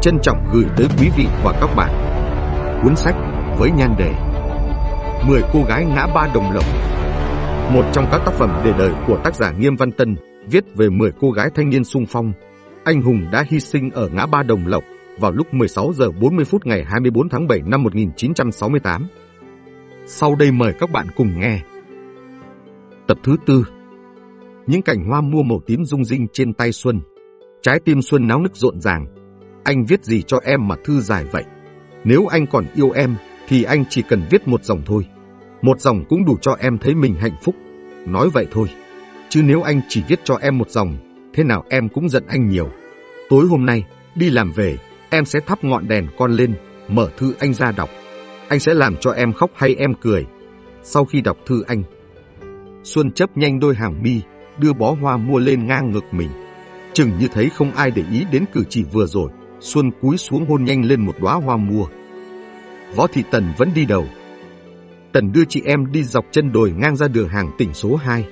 trân trọng gửi tới quý vị và các bạn cuốn sách với nhan đề 10 cô gái ngã ba đồng lộc một trong các tác phẩm đề đời của tác giả Nghiêm Văn Tân viết về 10 cô gái thanh niên sung phong anh hùng đã hy sinh ở ngã ba đồng lộc vào lúc 16 giờ 40 phút ngày 24 tháng 7 năm 1968 sau đây mời các bạn cùng nghe tập thứ tư những cảnh hoa mua màu tím rung rinh trên tay xuân trái tim xuân náo nức rộn ràng anh viết gì cho em mà thư dài vậy? Nếu anh còn yêu em, thì anh chỉ cần viết một dòng thôi. Một dòng cũng đủ cho em thấy mình hạnh phúc. Nói vậy thôi. Chứ nếu anh chỉ viết cho em một dòng, thế nào em cũng giận anh nhiều. Tối hôm nay, đi làm về, em sẽ thắp ngọn đèn con lên, mở thư anh ra đọc. Anh sẽ làm cho em khóc hay em cười. Sau khi đọc thư anh, Xuân chấp nhanh đôi hàng mi, đưa bó hoa mua lên ngang ngực mình. Chừng như thấy không ai để ý đến cử chỉ vừa rồi. Xuân cúi xuống hôn nhanh lên một đóa hoa mùa Võ Thị Tần vẫn đi đầu. Tần đưa chị em đi dọc chân đồi ngang ra đường hàng tỉnh số 2.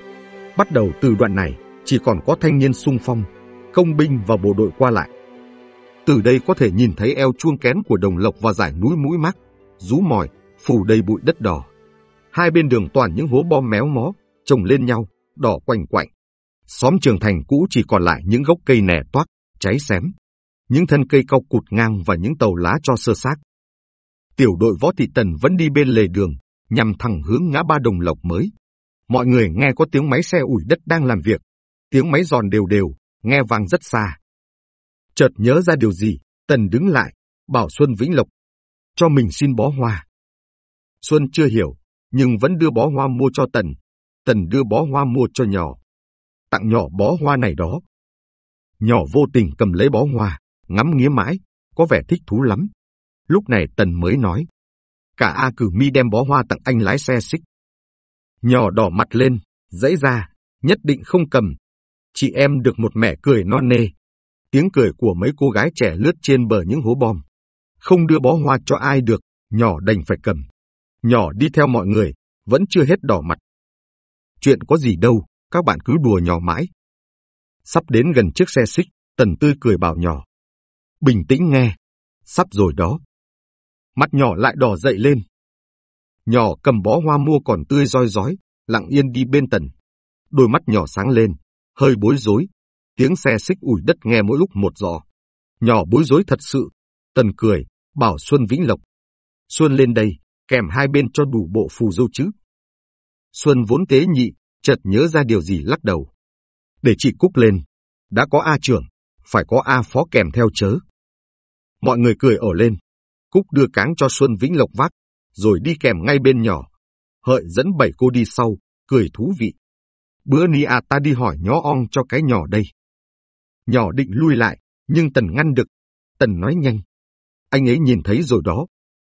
Bắt đầu từ đoạn này, chỉ còn có thanh niên sung phong, công binh và bộ đội qua lại. Từ đây có thể nhìn thấy eo chuông kén của đồng lộc và dải núi mũi mắc, rú mỏi, phủ đầy bụi đất đỏ. Hai bên đường toàn những hố bom méo mó, chồng lên nhau, đỏ quanh quạnh. Xóm trường thành cũ chỉ còn lại những gốc cây nẻ toát, cháy xém những thân cây cao cụt ngang và những tàu lá cho sơ xác. Tiểu đội Võ Thị Tần vẫn đi bên lề đường, nhằm thẳng hướng ngã ba đồng lộc mới. Mọi người nghe có tiếng máy xe ủi đất đang làm việc, tiếng máy giòn đều đều, nghe vang rất xa. Chợt nhớ ra điều gì, Tần đứng lại, bảo Xuân Vĩnh Lộc, cho mình xin bó hoa. Xuân chưa hiểu, nhưng vẫn đưa bó hoa mua cho Tần. Tần đưa bó hoa mua cho nhỏ. Tặng nhỏ bó hoa này đó. Nhỏ vô tình cầm lấy bó hoa ngắm nghía mãi, có vẻ thích thú lắm. Lúc này Tần mới nói, cả A Cử Mi đem bó hoa tặng anh lái xe xích. Nhỏ đỏ mặt lên, dãy ra, nhất định không cầm. Chị em được một mẻ cười non nê. Tiếng cười của mấy cô gái trẻ lướt trên bờ những hố bom. Không đưa bó hoa cho ai được, nhỏ đành phải cầm. Nhỏ đi theo mọi người, vẫn chưa hết đỏ mặt. Chuyện có gì đâu, các bạn cứ đùa nhỏ mãi. Sắp đến gần chiếc xe xích, Tần Tươi cười bảo nhỏ bình tĩnh nghe. Sắp rồi đó. Mắt nhỏ lại đỏ dậy lên. Nhỏ cầm bó hoa mua còn tươi roi rói, lặng yên đi bên tần. Đôi mắt nhỏ sáng lên, hơi bối rối. Tiếng xe xích ủi đất nghe mỗi lúc một giò. Nhỏ bối rối thật sự. Tần cười, bảo Xuân Vĩnh Lộc. Xuân lên đây, kèm hai bên cho đủ bộ phù dâu chứ. Xuân vốn tế nhị, chợt nhớ ra điều gì lắc đầu. Để chị Cúc lên, đã có A trưởng, phải có A Phó kèm theo chớ. Mọi người cười ổ lên, Cúc đưa cáng cho Xuân Vĩnh Lộc vác, rồi đi kèm ngay bên nhỏ. Hợi dẫn bảy cô đi sau, cười thú vị. Bữa ni à ta đi hỏi nhó ong cho cái nhỏ đây. Nhỏ định lui lại, nhưng Tần ngăn được. Tần nói nhanh. Anh ấy nhìn thấy rồi đó.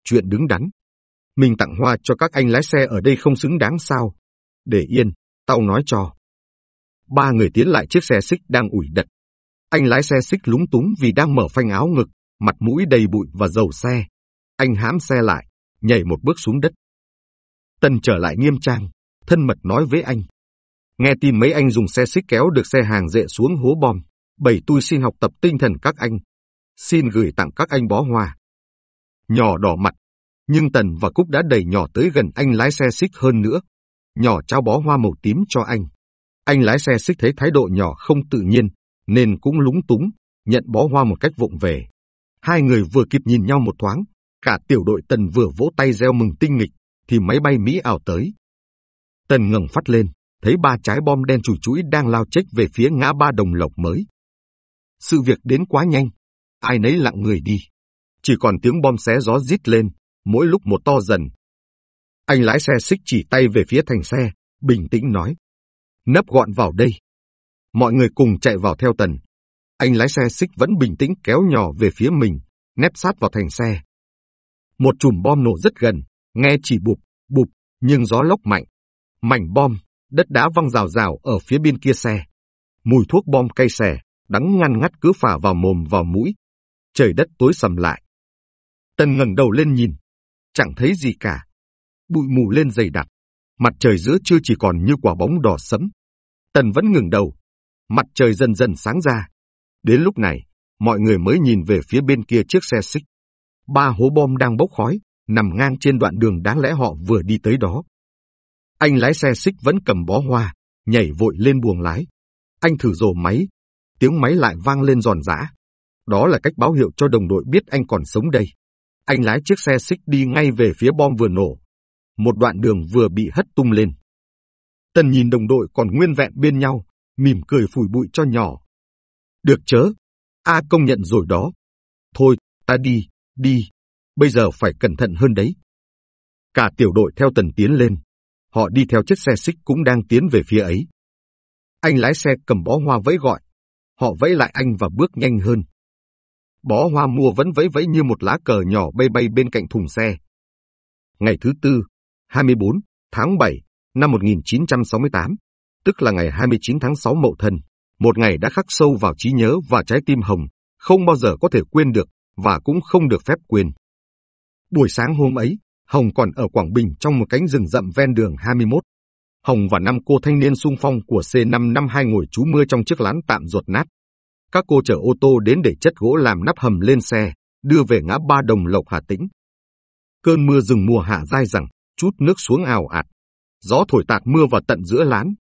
Chuyện đứng đắn. Mình tặng hoa cho các anh lái xe ở đây không xứng đáng sao. Để yên, tao nói cho. Ba người tiến lại chiếc xe xích đang ủi đật. Anh lái xe xích lúng túng vì đang mở phanh áo ngực, mặt mũi đầy bụi và dầu xe. Anh hãm xe lại, nhảy một bước xuống đất. Tân trở lại nghiêm trang, thân mật nói với anh. Nghe tin mấy anh dùng xe xích kéo được xe hàng dệ xuống hố bom, bảy tôi xin học tập tinh thần các anh. Xin gửi tặng các anh bó hoa. Nhỏ đỏ mặt, nhưng Tần và Cúc đã đẩy nhỏ tới gần anh lái xe xích hơn nữa. Nhỏ trao bó hoa màu tím cho anh. Anh lái xe xích thấy thái độ nhỏ không tự nhiên, nên cũng lúng túng, nhận bó hoa một cách vụng về. Hai người vừa kịp nhìn nhau một thoáng, cả tiểu đội Tần vừa vỗ tay reo mừng tinh nghịch, thì máy bay Mỹ ảo tới. Tần ngẩng phát lên, thấy ba trái bom đen chùi chuỗi đang lao chếch về phía ngã ba đồng lộc mới. Sự việc đến quá nhanh, ai nấy lặng người đi. Chỉ còn tiếng bom xé gió rít lên, mỗi lúc một to dần. Anh lái xe xích chỉ tay về phía thành xe, bình tĩnh nói. Nấp gọn vào đây mọi người cùng chạy vào theo tần. Anh lái xe xích vẫn bình tĩnh kéo nhỏ về phía mình, nép sát vào thành xe. Một chùm bom nổ rất gần, nghe chỉ bụp, bụp, nhưng gió lốc mạnh. Mảnh bom, đất đá văng rào rào ở phía bên kia xe. Mùi thuốc bom cay xè, đắng ngăn ngắt cứ phả vào mồm vào mũi. Trời đất tối sầm lại. Tần ngẩng đầu lên nhìn, chẳng thấy gì cả. Bụi mù lên dày đặc, mặt trời giữa trưa chỉ còn như quả bóng đỏ sẫm. Tần vẫn ngừng đầu, mặt trời dần dần sáng ra. Đến lúc này, mọi người mới nhìn về phía bên kia chiếc xe xích. Ba hố bom đang bốc khói, nằm ngang trên đoạn đường đáng lẽ họ vừa đi tới đó. Anh lái xe xích vẫn cầm bó hoa, nhảy vội lên buồng lái. Anh thử rồ máy, tiếng máy lại vang lên giòn giã. Đó là cách báo hiệu cho đồng đội biết anh còn sống đây. Anh lái chiếc xe xích đi ngay về phía bom vừa nổ. Một đoạn đường vừa bị hất tung lên. Tần nhìn đồng đội còn nguyên vẹn bên nhau, mỉm cười phủi bụi cho nhỏ. Được chớ, A công nhận rồi đó. Thôi, ta đi, đi, bây giờ phải cẩn thận hơn đấy. Cả tiểu đội theo tần tiến lên, họ đi theo chiếc xe xích cũng đang tiến về phía ấy. Anh lái xe cầm bó hoa vẫy gọi, họ vẫy lại anh và bước nhanh hơn. Bó hoa mùa vẫn vẫy vẫy như một lá cờ nhỏ bay bay bên cạnh thùng xe. Ngày thứ tư, 24 tháng 7 năm 1968, tức là ngày 29 tháng 6 Mậu Thân, một ngày đã khắc sâu vào trí nhớ và trái tim Hồng, không bao giờ có thể quên được và cũng không được phép quên. Buổi sáng hôm ấy, Hồng còn ở Quảng Bình trong một cánh rừng rậm ven đường 21. Hồng và năm cô thanh niên sung phong của C552 ngồi trú mưa trong chiếc lán tạm ruột nát. Các cô chở ô tô đến để chất gỗ làm nắp hầm lên xe, đưa về ngã ba đồng Lộc Hà Tĩnh. Cơn mưa rừng mùa hạ dai dẳng, chút nước xuống ào ạt. Gió thổi tạt mưa vào tận giữa lán,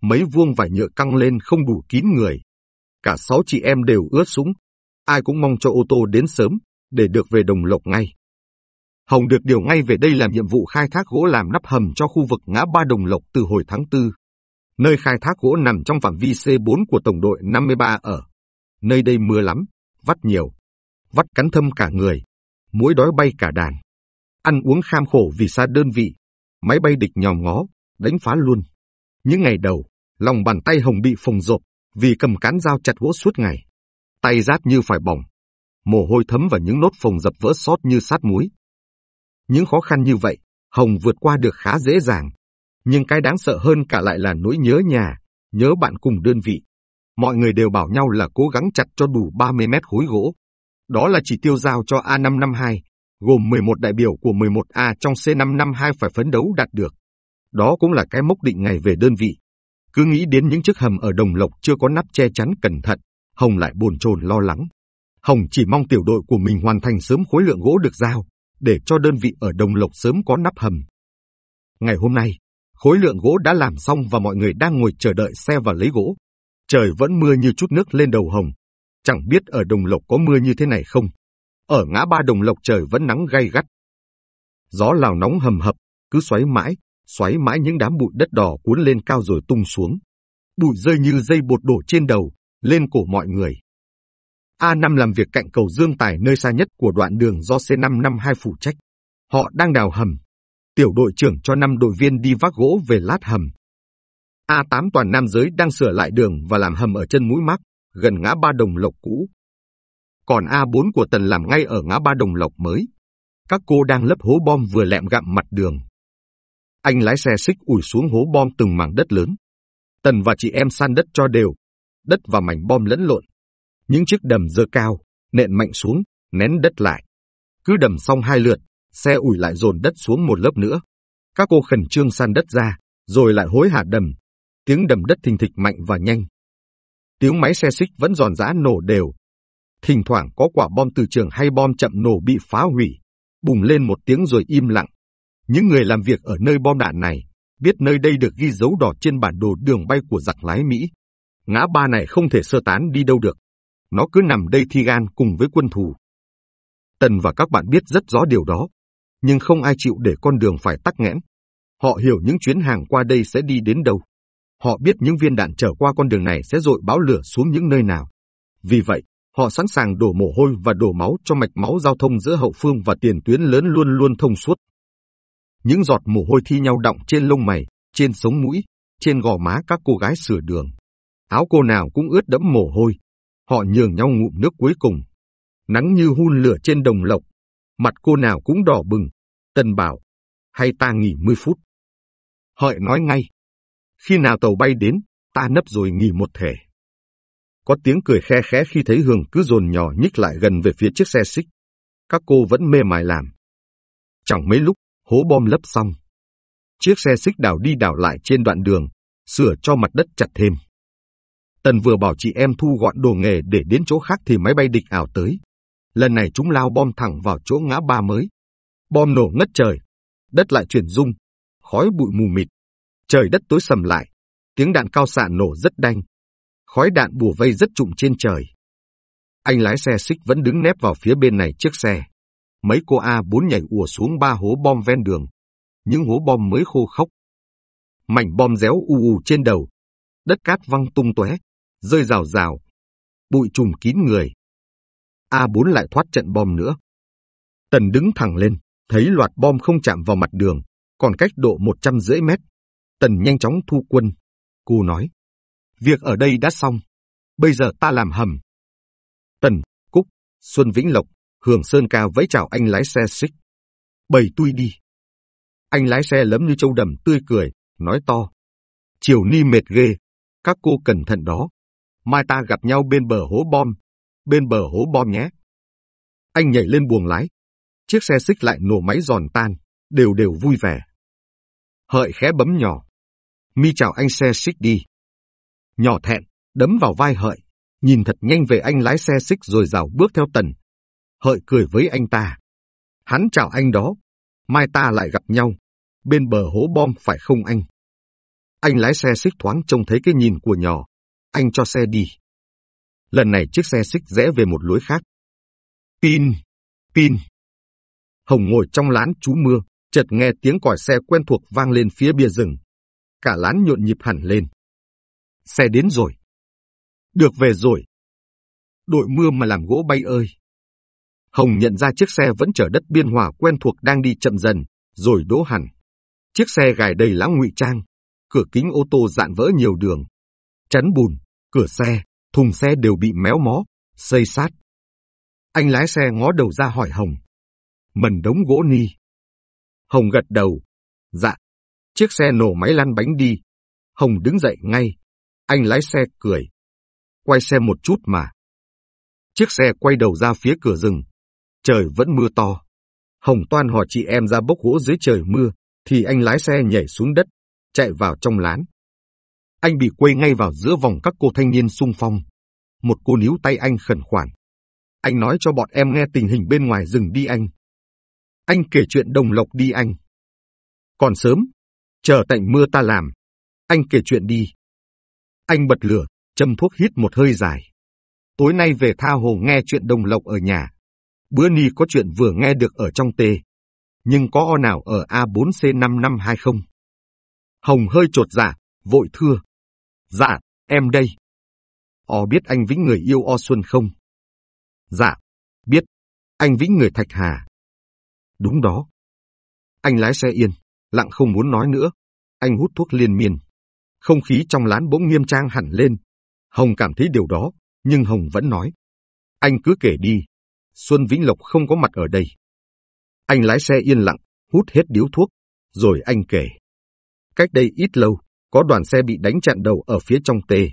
mấy vuông vải nhựa căng lên không đủ kín người. Cả sáu chị em đều ướt sũng, ai cũng mong cho ô tô đến sớm, để được về Đồng Lộc ngay. Hồng được điều ngay về đây làm nhiệm vụ khai thác gỗ làm nắp hầm cho khu vực ngã ba Đồng Lộc từ hồi tháng 4. Nơi khai thác gỗ nằm trong phạm vi C4 của Tổng đội 53 ở. Nơi đây mưa lắm, vắt nhiều. Vắt cắn thâm cả người, muối đói bay cả đàn. Ăn uống kham khổ vì xa đơn vị, máy bay địch nhòm ngó, đánh phá luôn. Những ngày đầu, lòng bàn tay Hồng bị phồng rộp vì cầm cán dao chặt gỗ suốt ngày. Tay rát như phải bỏng, mồ hôi thấm và những nốt phồng dập vỡ sót như sát muối. Những khó khăn như vậy, Hồng vượt qua được khá dễ dàng. Nhưng cái đáng sợ hơn cả lại là nỗi nhớ nhà, nhớ bạn cùng đơn vị. Mọi người đều bảo nhau là cố gắng chặt cho đủ 30 mét khối gỗ. Đó là chỉ tiêu giao cho A552, gồm 11 đại biểu của 11A trong C552 phải phấn đấu đạt được. Đó cũng là cái mốc định ngày về đơn vị. Cứ nghĩ đến những chiếc hầm ở Đồng Lộc chưa có nắp che chắn cẩn thận, Hồng lại bồn chồn lo lắng. Hồng chỉ mong tiểu đội của mình hoàn thành sớm khối lượng gỗ được giao, để cho đơn vị ở Đồng Lộc sớm có nắp hầm. Ngày hôm nay, khối lượng gỗ đã làm xong và mọi người đang ngồi chờ đợi xe và lấy gỗ. Trời vẫn mưa như chút nước lên đầu Hồng. Chẳng biết ở Đồng Lộc có mưa như thế này không. Ở ngã ba Đồng Lộc trời vẫn nắng gay gắt. Gió lào nóng hầm hập, cứ xoáy mãi, xoáy mãi những đám bụi đất đỏ cuốn lên cao rồi tung xuống. Bụi rơi như dây bột đổ trên đầu, lên cổ mọi người. A5 làm việc cạnh cầu Dương Tài nơi xa nhất của đoạn đường do C552 phụ trách. Họ đang đào hầm. Tiểu đội trưởng cho 5 đội viên đi vác gỗ về lát hầm. A8 toàn nam giới đang sửa lại đường và làm hầm ở chân mũi mắc, gần ngã ba đồng lộc cũ. Còn A4 của Tần làm ngay ở ngã ba đồng lộc mới. Các cô đang lấp hố bom vừa lẹm gặm mặt đường. Anh lái xe xích ủi xuống hố bom từng mảng đất lớn. Tần và chị em san đất cho đều, đất và mảnh bom lẫn lộn. Những chiếc đầm dơ cao, nện mạnh xuống, nén đất lại. Cứ đầm xong hai lượt, xe ủi lại dồn đất xuống một lớp nữa. Các cô khẩn trương san đất ra, rồi lại hối hả đầm. Tiếng đầm đất thình thịch mạnh và nhanh. Tiếng máy xe xích vẫn giòn giã nổ đều. Thỉnh thoảng có quả bom từ trường hay bom chậm nổ bị phá hủy, bùng lên một tiếng rồi im lặng. Những người làm việc ở nơi bom đạn này biết nơi đây được ghi dấu đỏ trên bản đồ đường bay của giặc lái Mỹ. Ngã ba này không thể sơ tán đi đâu được. Nó cứ nằm đây thi gan cùng với quân thù. Tần và các bạn biết rất rõ điều đó, nhưng không ai chịu để con đường phải tắc nghẽn. Họ hiểu những chuyến hàng qua đây sẽ đi đến đâu. Họ biết những viên đạn trở qua con đường này sẽ dội báo lửa xuống những nơi nào. Vì vậy, họ sẵn sàng đổ mồ hôi và đổ máu cho mạch máu giao thông giữa hậu phương và tiền tuyến lớn luôn luôn thông suốt những giọt mồ hôi thi nhau đọng trên lông mày, trên sống mũi, trên gò má các cô gái sửa đường. Áo cô nào cũng ướt đẫm mồ hôi. Họ nhường nhau ngụm nước cuối cùng. Nắng như hun lửa trên đồng lộc. Mặt cô nào cũng đỏ bừng. Tần bảo, hay ta nghỉ 10 phút. Hợi nói ngay. Khi nào tàu bay đến, ta nấp rồi nghỉ một thể. Có tiếng cười khe khẽ khi thấy Hường cứ dồn nhỏ nhích lại gần về phía chiếc xe xích. Các cô vẫn mê mải làm. Chẳng mấy lúc, hố bom lấp xong. Chiếc xe xích đảo đi đảo lại trên đoạn đường, sửa cho mặt đất chặt thêm. Tần vừa bảo chị em thu gọn đồ nghề để đến chỗ khác thì máy bay địch ảo tới. Lần này chúng lao bom thẳng vào chỗ ngã ba mới. Bom nổ ngất trời, đất lại chuyển rung, khói bụi mù mịt. Trời đất tối sầm lại, tiếng đạn cao xạ nổ rất đanh. Khói đạn bùa vây rất trụng trên trời. Anh lái xe xích vẫn đứng nép vào phía bên này chiếc xe mấy cô A4 nhảy ùa xuống ba hố bom ven đường. Những hố bom mới khô khóc. Mảnh bom réo u u trên đầu. Đất cát văng tung tóe, rơi rào rào. Bụi trùm kín người. A4 lại thoát trận bom nữa. Tần đứng thẳng lên, thấy loạt bom không chạm vào mặt đường, còn cách độ 150 mét. Tần nhanh chóng thu quân. Cô nói, việc ở đây đã xong. Bây giờ ta làm hầm. Tần, Cúc, Xuân Vĩnh Lộc, Hưởng Sơn ca vẫy chào anh lái xe xích. Bầy tui đi. Anh lái xe lấm như châu đầm tươi cười, nói to. Chiều ni mệt ghê, các cô cẩn thận đó. Mai ta gặp nhau bên bờ hố bom, bên bờ hố bom nhé. Anh nhảy lên buồng lái. Chiếc xe xích lại nổ máy giòn tan, đều đều vui vẻ. Hợi khẽ bấm nhỏ. Mi chào anh xe xích đi. Nhỏ thẹn, đấm vào vai hợi, nhìn thật nhanh về anh lái xe xích rồi rào bước theo tần, hợi cười với anh ta. Hắn chào anh đó, mai ta lại gặp nhau, bên bờ hố bom phải không anh? Anh lái xe xích thoáng trông thấy cái nhìn của nhỏ, anh cho xe đi. Lần này chiếc xe xích rẽ về một lối khác. Pin, pin. Hồng ngồi trong lán trú mưa, chợt nghe tiếng còi xe quen thuộc vang lên phía bia rừng. Cả lán nhộn nhịp hẳn lên. Xe đến rồi. Được về rồi. Đội mưa mà làm gỗ bay ơi. Hồng nhận ra chiếc xe vẫn chở đất biên hòa quen thuộc đang đi chậm dần, rồi đỗ hẳn. Chiếc xe gài đầy lá ngụy trang, cửa kính ô tô dạn vỡ nhiều đường. Chắn bùn, cửa xe, thùng xe đều bị méo mó, xây sát. Anh lái xe ngó đầu ra hỏi Hồng. Mần đống gỗ ni. Hồng gật đầu. Dạ. Chiếc xe nổ máy lăn bánh đi. Hồng đứng dậy ngay. Anh lái xe cười. Quay xe một chút mà. Chiếc xe quay đầu ra phía cửa rừng, trời vẫn mưa to. Hồng Toan hỏi chị em ra bốc gỗ dưới trời mưa, thì anh lái xe nhảy xuống đất, chạy vào trong lán. Anh bị quay ngay vào giữa vòng các cô thanh niên sung phong. Một cô níu tay anh khẩn khoản. Anh nói cho bọn em nghe tình hình bên ngoài rừng đi anh. Anh kể chuyện đồng lộc đi anh. Còn sớm, chờ tạnh mưa ta làm. Anh kể chuyện đi. Anh bật lửa, châm thuốc hít một hơi dài. Tối nay về tha hồ nghe chuyện đồng lộc ở nhà, Bữa ni có chuyện vừa nghe được ở trong T, nhưng có o nào ở A4C5520 không? Hồng hơi trột dạ, vội thưa. Dạ, em đây. O biết anh Vĩnh người yêu O Xuân không? Dạ, biết. Anh Vĩnh người Thạch Hà. Đúng đó. Anh lái xe yên, lặng không muốn nói nữa. Anh hút thuốc liên miên. Không khí trong lán bỗng nghiêm trang hẳn lên. Hồng cảm thấy điều đó, nhưng Hồng vẫn nói. Anh cứ kể đi, Xuân Vĩnh Lộc không có mặt ở đây. Anh lái xe yên lặng, hút hết điếu thuốc, rồi anh kể. Cách đây ít lâu, có đoàn xe bị đánh chặn đầu ở phía trong tê.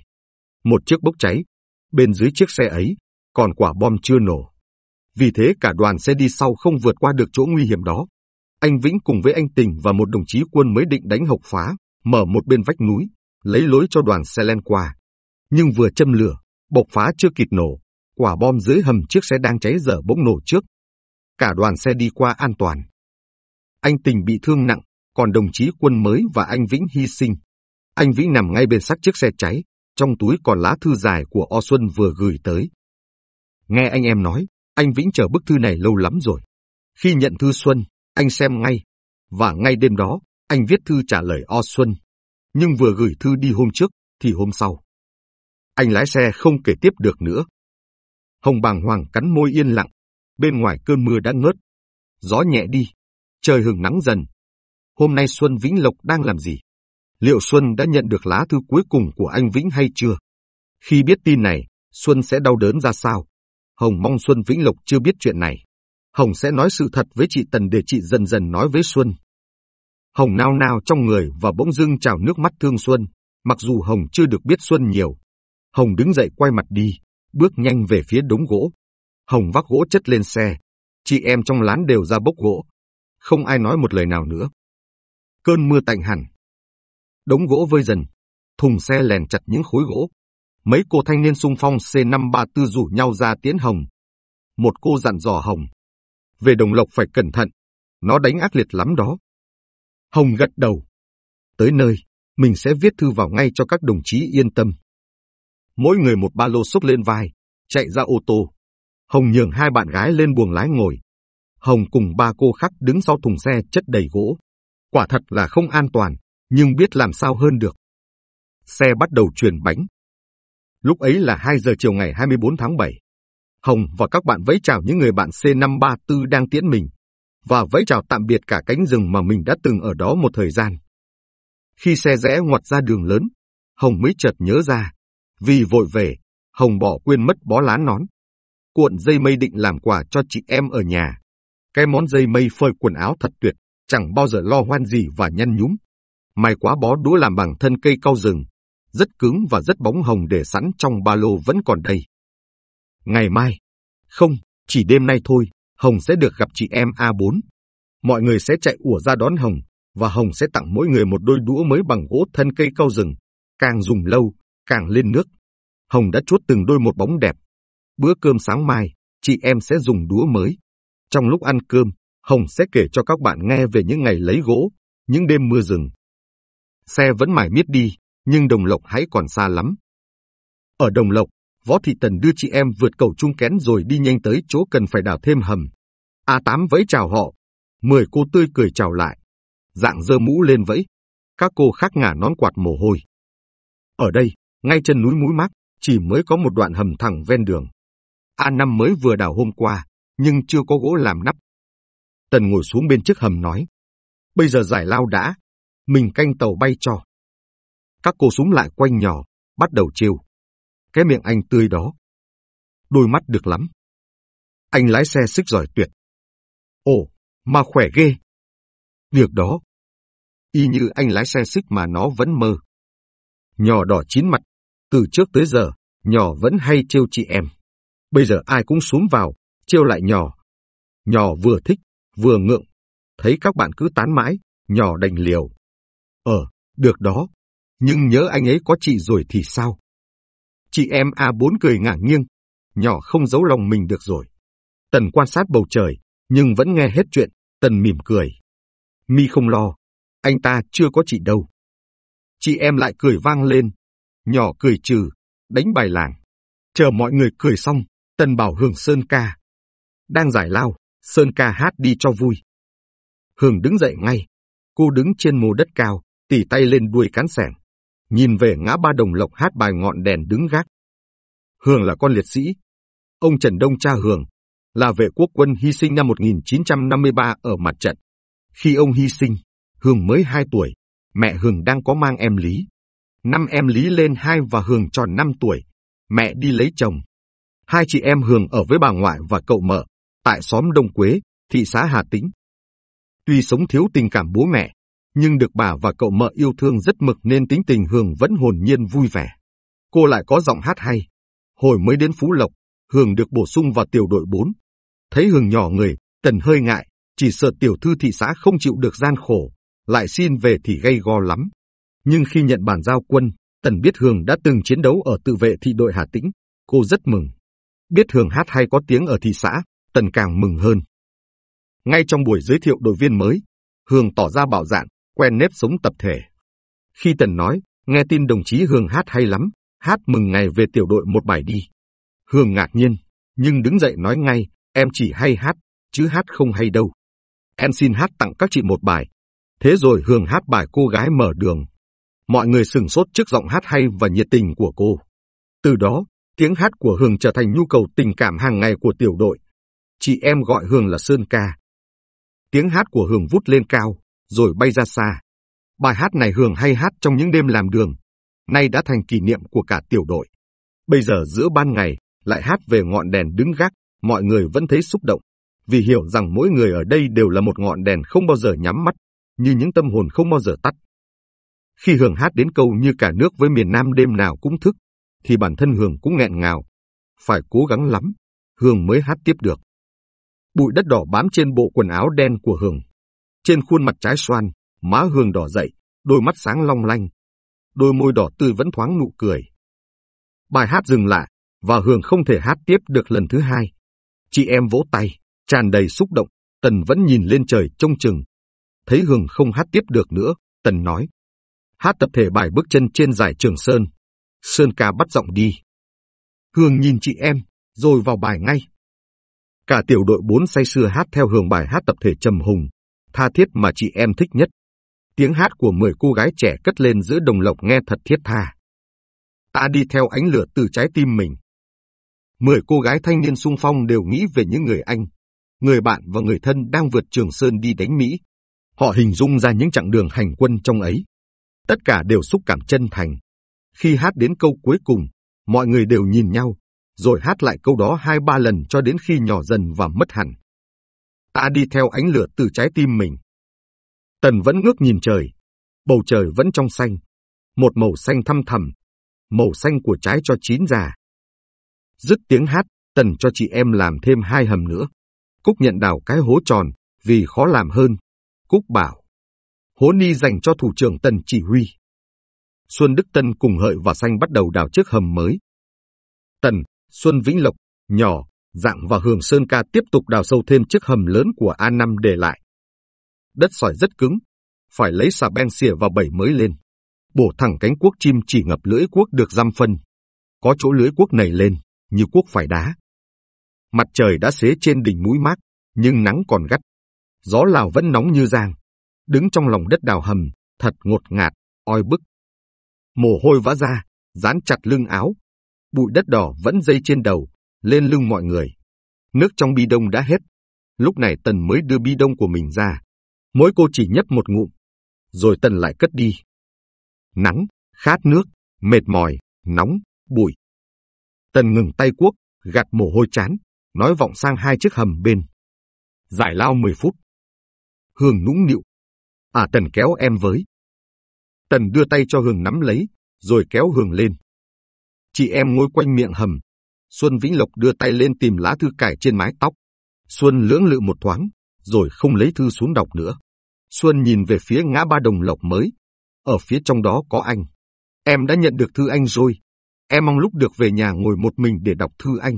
Một chiếc bốc cháy, bên dưới chiếc xe ấy, còn quả bom chưa nổ. Vì thế cả đoàn xe đi sau không vượt qua được chỗ nguy hiểm đó. Anh Vĩnh cùng với anh Tình và một đồng chí quân mới định đánh hộc phá, mở một bên vách núi, lấy lối cho đoàn xe len qua. Nhưng vừa châm lửa, bộc phá chưa kịp nổ, quả bom dưới hầm chiếc xe đang cháy dở bỗng nổ trước. Cả đoàn xe đi qua an toàn. Anh Tình bị thương nặng, còn đồng chí quân mới và anh Vĩnh hy sinh. Anh Vĩnh nằm ngay bên sát chiếc xe cháy, trong túi còn lá thư dài của O Xuân vừa gửi tới. Nghe anh em nói, anh Vĩnh chờ bức thư này lâu lắm rồi. Khi nhận thư Xuân, anh xem ngay. Và ngay đêm đó, anh viết thư trả lời O Xuân. Nhưng vừa gửi thư đi hôm trước, thì hôm sau. Anh lái xe không kể tiếp được nữa. Hồng bàng hoàng cắn môi yên lặng, bên ngoài cơn mưa đã ngớt. Gió nhẹ đi, trời hừng nắng dần. Hôm nay Xuân Vĩnh Lộc đang làm gì? Liệu Xuân đã nhận được lá thư cuối cùng của anh Vĩnh hay chưa? Khi biết tin này, Xuân sẽ đau đớn ra sao? Hồng mong Xuân Vĩnh Lộc chưa biết chuyện này. Hồng sẽ nói sự thật với chị Tần để chị dần dần nói với Xuân. Hồng nao nao trong người và bỗng dưng trào nước mắt thương Xuân, mặc dù Hồng chưa được biết Xuân nhiều. Hồng đứng dậy quay mặt đi, bước nhanh về phía đống gỗ. Hồng vác gỗ chất lên xe, chị em trong lán đều ra bốc gỗ. Không ai nói một lời nào nữa. Cơn mưa tạnh hẳn. Đống gỗ vơi dần, thùng xe lèn chặt những khối gỗ. Mấy cô thanh niên sung phong C534 rủ nhau ra tiến Hồng. Một cô dặn dò Hồng. Về đồng lộc phải cẩn thận, nó đánh ác liệt lắm đó. Hồng gật đầu. Tới nơi, mình sẽ viết thư vào ngay cho các đồng chí yên tâm mỗi người một ba lô xốc lên vai, chạy ra ô tô. Hồng nhường hai bạn gái lên buồng lái ngồi. Hồng cùng ba cô khác đứng sau thùng xe chất đầy gỗ. Quả thật là không an toàn, nhưng biết làm sao hơn được. Xe bắt đầu chuyển bánh. Lúc ấy là 2 giờ chiều ngày 24 tháng 7. Hồng và các bạn vẫy chào những người bạn C534 đang tiễn mình, và vẫy chào tạm biệt cả cánh rừng mà mình đã từng ở đó một thời gian. Khi xe rẽ ngoặt ra đường lớn, Hồng mới chợt nhớ ra, vì vội về, Hồng bỏ quên mất bó lá nón. Cuộn dây mây định làm quà cho chị em ở nhà. Cái món dây mây phơi quần áo thật tuyệt, chẳng bao giờ lo hoan gì và nhăn nhúm. May quá bó đũa làm bằng thân cây cao rừng, rất cứng và rất bóng hồng để sẵn trong ba lô vẫn còn đây. Ngày mai, không, chỉ đêm nay thôi, Hồng sẽ được gặp chị em A4. Mọi người sẽ chạy ủa ra đón Hồng, và Hồng sẽ tặng mỗi người một đôi đũa mới bằng gỗ thân cây cao rừng. Càng dùng lâu, càng lên nước. Hồng đã chuốt từng đôi một bóng đẹp. Bữa cơm sáng mai, chị em sẽ dùng đũa mới. Trong lúc ăn cơm, Hồng sẽ kể cho các bạn nghe về những ngày lấy gỗ, những đêm mưa rừng. Xe vẫn mải miết đi, nhưng Đồng Lộc hãy còn xa lắm. Ở Đồng Lộc, Võ Thị Tần đưa chị em vượt cầu Trung Kén rồi đi nhanh tới chỗ cần phải đào thêm hầm. A8 vẫy chào họ. Mười cô tươi cười chào lại. Dạng dơ mũ lên vẫy. Các cô khác ngả nón quạt mồ hôi. Ở đây, ngay chân núi mũi mắt, chỉ mới có một đoạn hầm thẳng ven đường. a năm mới vừa đào hôm qua, nhưng chưa có gỗ làm nắp. Tần ngồi xuống bên chiếc hầm nói, bây giờ giải lao đã, mình canh tàu bay cho. Các cô súng lại quanh nhỏ, bắt đầu chiêu. Cái miệng anh tươi đó. Đôi mắt được lắm. Anh lái xe xích giỏi tuyệt. Ồ, mà khỏe ghê. Việc đó. Y như anh lái xe xích mà nó vẫn mơ. Nhỏ đỏ chín mặt, từ trước tới giờ, nhỏ vẫn hay trêu chị em. Bây giờ ai cũng xuống vào, trêu lại nhỏ. Nhỏ vừa thích, vừa ngượng. Thấy các bạn cứ tán mãi, nhỏ đành liều. Ờ, được đó. Nhưng nhớ anh ấy có chị rồi thì sao? Chị em A4 cười ngả nghiêng. Nhỏ không giấu lòng mình được rồi. Tần quan sát bầu trời, nhưng vẫn nghe hết chuyện. Tần mỉm cười. Mi không lo. Anh ta chưa có chị đâu chị em lại cười vang lên. Nhỏ cười trừ, đánh bài làng. Chờ mọi người cười xong, Tần bảo Hường Sơn ca. Đang giải lao, Sơn ca hát đi cho vui. Hường đứng dậy ngay. Cô đứng trên mô đất cao, tỉ tay lên đuôi cán sẻng. Nhìn về ngã ba đồng lộc hát bài ngọn đèn đứng gác. Hường là con liệt sĩ. Ông Trần Đông cha Hường, là vệ quốc quân hy sinh năm 1953 ở mặt trận. Khi ông hy sinh, Hường mới 2 tuổi mẹ Hường đang có mang em Lý. Năm em Lý lên hai và Hường tròn năm tuổi, mẹ đi lấy chồng. Hai chị em Hường ở với bà ngoại và cậu mợ, tại xóm Đông Quế, thị xã Hà Tĩnh. Tuy sống thiếu tình cảm bố mẹ, nhưng được bà và cậu mợ yêu thương rất mực nên tính tình Hường vẫn hồn nhiên vui vẻ. Cô lại có giọng hát hay. Hồi mới đến Phú Lộc, Hường được bổ sung vào tiểu đội 4. Thấy Hường nhỏ người, Tần hơi ngại, chỉ sợ tiểu thư thị xã không chịu được gian khổ, lại xin về thì gây go lắm. Nhưng khi nhận bản giao quân, Tần Biết Hường đã từng chiến đấu ở tự vệ thị đội Hà Tĩnh, cô rất mừng. Biết Hường hát hay có tiếng ở thị xã, Tần càng mừng hơn. Ngay trong buổi giới thiệu đội viên mới, Hường tỏ ra bảo dạn, quen nếp sống tập thể. Khi Tần nói, nghe tin đồng chí Hường hát hay lắm, hát mừng ngày về tiểu đội một bài đi. Hường ngạc nhiên, nhưng đứng dậy nói ngay, em chỉ hay hát, chứ hát không hay đâu. Em xin hát tặng các chị một bài, Thế rồi Hương hát bài cô gái mở đường. Mọi người sừng sốt trước giọng hát hay và nhiệt tình của cô. Từ đó, tiếng hát của Hương trở thành nhu cầu tình cảm hàng ngày của tiểu đội. Chị em gọi Hương là Sơn Ca. Tiếng hát của Hương vút lên cao, rồi bay ra xa. Bài hát này Hương hay hát trong những đêm làm đường, nay đã thành kỷ niệm của cả tiểu đội. Bây giờ giữa ban ngày, lại hát về ngọn đèn đứng gác, mọi người vẫn thấy xúc động, vì hiểu rằng mỗi người ở đây đều là một ngọn đèn không bao giờ nhắm mắt, như những tâm hồn không bao giờ tắt. Khi Hường hát đến câu như cả nước với miền Nam đêm nào cũng thức, thì bản thân Hường cũng nghẹn ngào. Phải cố gắng lắm, Hường mới hát tiếp được. Bụi đất đỏ bám trên bộ quần áo đen của Hường. Trên khuôn mặt trái xoan, má Hường đỏ dậy, đôi mắt sáng long lanh. Đôi môi đỏ tươi vẫn thoáng nụ cười. Bài hát dừng lại, và Hường không thể hát tiếp được lần thứ hai. Chị em vỗ tay, tràn đầy xúc động, Tần vẫn nhìn lên trời trông chừng, thấy Hương không hát tiếp được nữa, Tần nói. Hát tập thể bài bước chân trên giải trường Sơn. Sơn ca bắt giọng đi. Hương nhìn chị em, rồi vào bài ngay. Cả tiểu đội bốn say sưa hát theo hưởng bài hát tập thể trầm hùng, tha thiết mà chị em thích nhất. Tiếng hát của mười cô gái trẻ cất lên giữa đồng lộc nghe thật thiết tha. Ta đi theo ánh lửa từ trái tim mình. Mười cô gái thanh niên sung phong đều nghĩ về những người anh, người bạn và người thân đang vượt Trường Sơn đi đánh Mỹ. Họ hình dung ra những chặng đường hành quân trong ấy. Tất cả đều xúc cảm chân thành. Khi hát đến câu cuối cùng, mọi người đều nhìn nhau, rồi hát lại câu đó hai ba lần cho đến khi nhỏ dần và mất hẳn. Ta đi theo ánh lửa từ trái tim mình. Tần vẫn ngước nhìn trời. Bầu trời vẫn trong xanh. Một màu xanh thăm thầm. Màu xanh của trái cho chín già. Dứt tiếng hát, Tần cho chị em làm thêm hai hầm nữa. Cúc nhận đào cái hố tròn, vì khó làm hơn Cúc bảo. Hố ni dành cho thủ trưởng Tần chỉ huy. Xuân Đức Tân cùng Hợi và Xanh bắt đầu đào chiếc hầm mới. Tần, Xuân Vĩnh Lộc, Nhỏ, Dạng và Hường Sơn Ca tiếp tục đào sâu thêm chiếc hầm lớn của A5 để lại. Đất sỏi rất cứng, phải lấy xà beng xỉa và bẩy mới lên. Bổ thẳng cánh cuốc chim chỉ ngập lưỡi cuốc được dăm phân. Có chỗ lưỡi cuốc nảy lên, như cuốc phải đá. Mặt trời đã xế trên đỉnh mũi mát, nhưng nắng còn gắt, gió lào vẫn nóng như giang. Đứng trong lòng đất đào hầm, thật ngột ngạt, oi bức. Mồ hôi vã ra, dán chặt lưng áo. Bụi đất đỏ vẫn dây trên đầu, lên lưng mọi người. Nước trong bi đông đã hết. Lúc này Tần mới đưa bi đông của mình ra. Mỗi cô chỉ nhấp một ngụm, rồi Tần lại cất đi. Nắng, khát nước, mệt mỏi, nóng, bụi. Tần ngừng tay cuốc, gạt mồ hôi chán, nói vọng sang hai chiếc hầm bên. Giải lao 10 phút, Hương nũng nịu. À Tần kéo em với. Tần đưa tay cho Hương nắm lấy, rồi kéo Hương lên. Chị em ngồi quanh miệng hầm. Xuân Vĩnh Lộc đưa tay lên tìm lá thư cải trên mái tóc. Xuân lưỡng lự một thoáng, rồi không lấy thư xuống đọc nữa. Xuân nhìn về phía ngã ba đồng lộc mới. Ở phía trong đó có anh. Em đã nhận được thư anh rồi. Em mong lúc được về nhà ngồi một mình để đọc thư anh.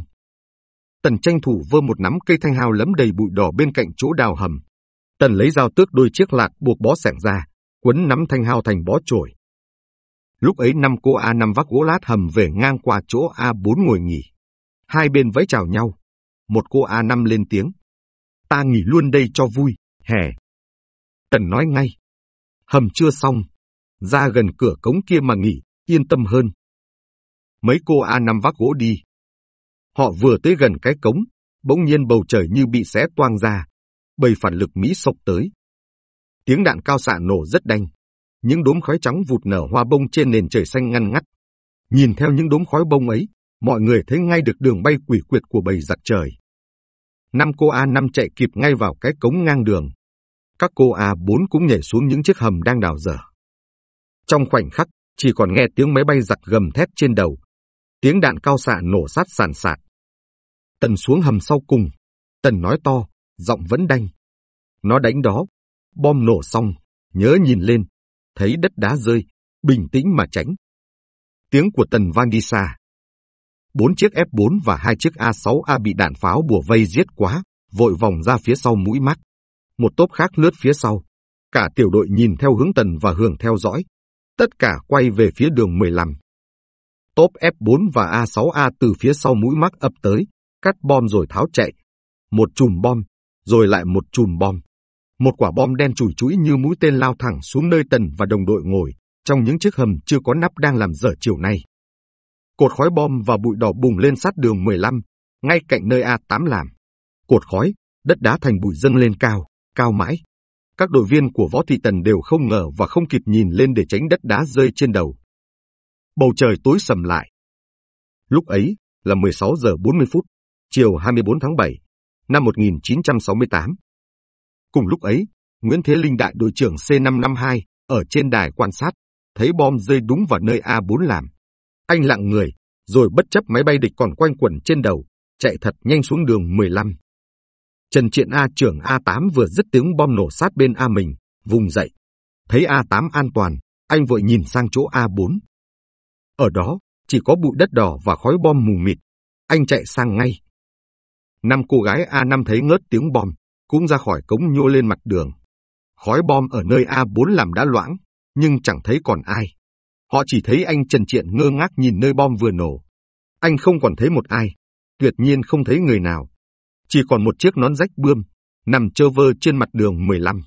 Tần tranh thủ vơ một nắm cây thanh hào lấm đầy bụi đỏ bên cạnh chỗ đào hầm, Tần lấy dao tước đôi chiếc lạc buộc bó sẻng ra, quấn nắm thanh hao thành bó chổi. Lúc ấy năm cô a năm vác gỗ lát hầm về ngang qua chỗ A4 ngồi nghỉ. Hai bên vẫy chào nhau. Một cô a năm lên tiếng. Ta nghỉ luôn đây cho vui, hè. Tần nói ngay. Hầm chưa xong. Ra gần cửa cống kia mà nghỉ, yên tâm hơn. Mấy cô a năm vác gỗ đi. Họ vừa tới gần cái cống, bỗng nhiên bầu trời như bị xé toang ra, bầy phản lực Mỹ sộc tới. Tiếng đạn cao xạ nổ rất đanh, những đốm khói trắng vụt nở hoa bông trên nền trời xanh ngăn ngắt. Nhìn theo những đốm khói bông ấy, mọi người thấy ngay được đường bay quỷ quyệt của bầy giặc trời. Năm cô a năm chạy kịp ngay vào cái cống ngang đường. Các cô A4 cũng nhảy xuống những chiếc hầm đang đào dở. Trong khoảnh khắc, chỉ còn nghe tiếng máy bay giặc gầm thét trên đầu. Tiếng đạn cao xạ nổ sát sàn sạt. Tần xuống hầm sau cùng. Tần nói to giọng vẫn đanh. Nó đánh đó, bom nổ xong, nhớ nhìn lên, thấy đất đá rơi, bình tĩnh mà tránh. Tiếng của tần vang đi xa. Bốn chiếc F4 và hai chiếc A6A bị đạn pháo bùa vây giết quá, vội vòng ra phía sau mũi mắt. Một tốp khác lướt phía sau. Cả tiểu đội nhìn theo hướng tần và hưởng theo dõi. Tất cả quay về phía đường 15. Tốp F4 và A6A từ phía sau mũi mắt ập tới, cắt bom rồi tháo chạy. Một chùm bom, rồi lại một chùm bom. Một quả bom đen chùi chuỗi như mũi tên lao thẳng xuống nơi Tần và đồng đội ngồi, trong những chiếc hầm chưa có nắp đang làm dở chiều nay. Cột khói bom và bụi đỏ bùng lên sát đường 15, ngay cạnh nơi A8 làm. Cột khói, đất đá thành bụi dâng lên cao, cao mãi. Các đội viên của Võ Thị Tần đều không ngờ và không kịp nhìn lên để tránh đất đá rơi trên đầu. Bầu trời tối sầm lại. Lúc ấy là 16 giờ 40 phút, chiều 24 tháng 7, năm 1968. Cùng lúc ấy, Nguyễn Thế Linh đại đội trưởng C552 ở trên đài quan sát, thấy bom rơi đúng vào nơi A4 làm. Anh lặng người, rồi bất chấp máy bay địch còn quanh quẩn trên đầu, chạy thật nhanh xuống đường 15. Trần Triện A trưởng A8 vừa dứt tiếng bom nổ sát bên A mình, vùng dậy. Thấy A8 an toàn, anh vội nhìn sang chỗ A4. Ở đó, chỉ có bụi đất đỏ và khói bom mù mịt. Anh chạy sang ngay, năm cô gái A5 thấy ngớt tiếng bom, cũng ra khỏi cống nhô lên mặt đường. Khói bom ở nơi A4 làm đã loãng, nhưng chẳng thấy còn ai. Họ chỉ thấy anh Trần Triện ngơ ngác nhìn nơi bom vừa nổ. Anh không còn thấy một ai, tuyệt nhiên không thấy người nào. Chỉ còn một chiếc nón rách bươm, nằm trơ vơ trên mặt đường 15.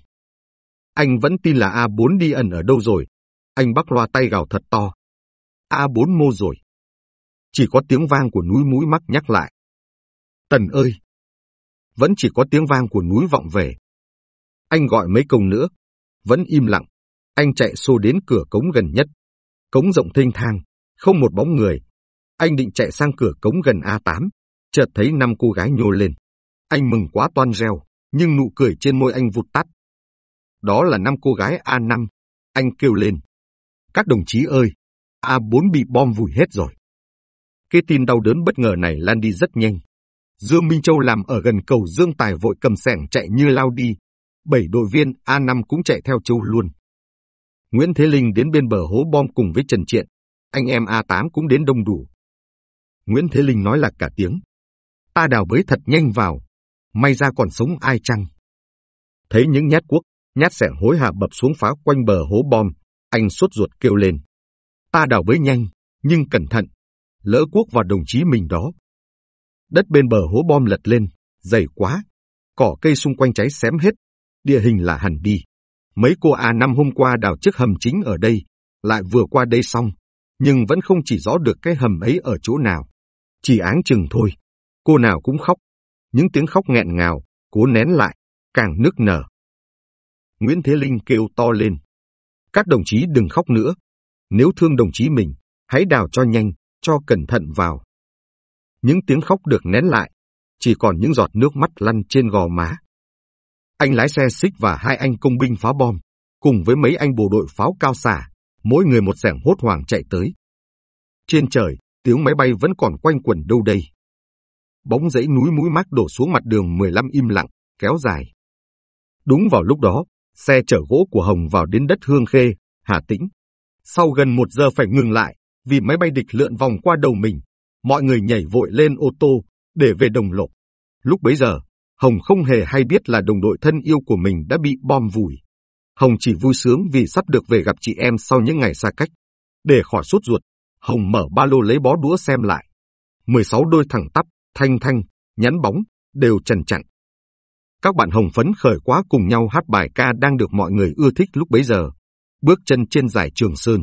Anh vẫn tin là A4 đi ẩn ở đâu rồi. Anh bắc loa tay gào thật to. A4 mô rồi. Chỉ có tiếng vang của núi mũi mắc nhắc lại. Tần ơi! Vẫn chỉ có tiếng vang của núi vọng về. Anh gọi mấy câu nữa. Vẫn im lặng. Anh chạy xô đến cửa cống gần nhất. Cống rộng thênh thang, không một bóng người. Anh định chạy sang cửa cống gần A8, chợt thấy năm cô gái nhô lên. Anh mừng quá toan reo, nhưng nụ cười trên môi anh vụt tắt. Đó là năm cô gái A5. Anh kêu lên. Các đồng chí ơi, A4 bị bom vùi hết rồi. Cái tin đau đớn bất ngờ này lan đi rất nhanh, Dương Minh Châu làm ở gần cầu Dương Tài vội cầm sẻng chạy như lao đi. Bảy đội viên A5 cũng chạy theo châu luôn. Nguyễn Thế Linh đến bên bờ hố bom cùng với Trần Triện. Anh em A8 cũng đến đông đủ. Nguyễn Thế Linh nói là cả tiếng. Ta đào bới thật nhanh vào. May ra còn sống ai chăng? Thấy những nhát cuốc, nhát sẻng hối hạ bập xuống phá quanh bờ hố bom. Anh sốt ruột kêu lên. Ta đào bới nhanh, nhưng cẩn thận. Lỡ cuốc vào đồng chí mình đó. Đất bên bờ hố bom lật lên, dày quá, cỏ cây xung quanh cháy xém hết, địa hình là hẳn đi. Mấy cô A năm hôm qua đào chiếc hầm chính ở đây, lại vừa qua đây xong, nhưng vẫn không chỉ rõ được cái hầm ấy ở chỗ nào. Chỉ áng chừng thôi, cô nào cũng khóc. Những tiếng khóc nghẹn ngào, cố nén lại, càng nức nở. Nguyễn Thế Linh kêu to lên. Các đồng chí đừng khóc nữa. Nếu thương đồng chí mình, hãy đào cho nhanh, cho cẩn thận vào những tiếng khóc được nén lại, chỉ còn những giọt nước mắt lăn trên gò má. Anh lái xe xích và hai anh công binh phá bom, cùng với mấy anh bộ đội pháo cao xả, mỗi người một sẻng hốt hoảng chạy tới. Trên trời, tiếng máy bay vẫn còn quanh quẩn đâu đây. Bóng dãy núi mũi mát đổ xuống mặt đường 15 im lặng, kéo dài. Đúng vào lúc đó, xe chở gỗ của Hồng vào đến đất Hương Khê, Hà Tĩnh. Sau gần một giờ phải ngừng lại, vì máy bay địch lượn vòng qua đầu mình, mọi người nhảy vội lên ô tô, để về đồng lộc. Lúc bấy giờ, Hồng không hề hay biết là đồng đội thân yêu của mình đã bị bom vùi. Hồng chỉ vui sướng vì sắp được về gặp chị em sau những ngày xa cách. Để khỏi sốt ruột, Hồng mở ba lô lấy bó đũa xem lại. 16 đôi thẳng tắp, thanh thanh, nhắn bóng, đều trần chặn. Các bạn Hồng phấn khởi quá cùng nhau hát bài ca đang được mọi người ưa thích lúc bấy giờ. Bước chân trên giải Trường Sơn.